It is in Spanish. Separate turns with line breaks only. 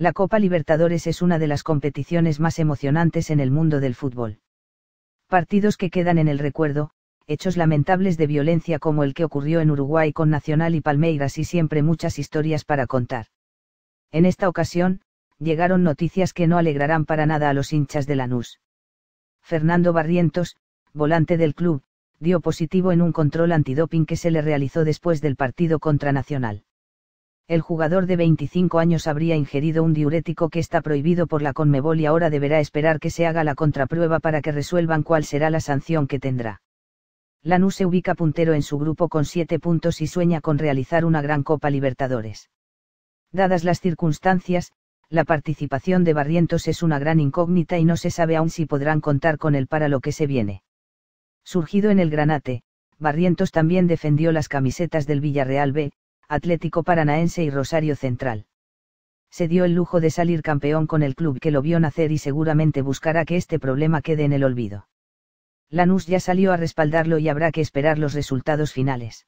La Copa Libertadores es una de las competiciones más emocionantes en el mundo del fútbol. Partidos que quedan en el recuerdo, hechos lamentables de violencia como el que ocurrió en Uruguay con Nacional y Palmeiras y siempre muchas historias para contar. En esta ocasión, llegaron noticias que no alegrarán para nada a los hinchas de Lanús. Fernando Barrientos, volante del club, dio positivo en un control antidoping que se le realizó después del partido contra Nacional el jugador de 25 años habría ingerido un diurético que está prohibido por la Conmebol y ahora deberá esperar que se haga la contraprueba para que resuelvan cuál será la sanción que tendrá. Lanús se ubica puntero en su grupo con 7 puntos y sueña con realizar una gran Copa Libertadores. Dadas las circunstancias, la participación de Barrientos es una gran incógnita y no se sabe aún si podrán contar con él para lo que se viene. Surgido en el Granate, Barrientos también defendió las camisetas del Villarreal B, Atlético Paranaense y Rosario Central. Se dio el lujo de salir campeón con el club que lo vio nacer y seguramente buscará que este problema quede en el olvido. Lanús ya salió a respaldarlo y habrá que esperar los resultados finales.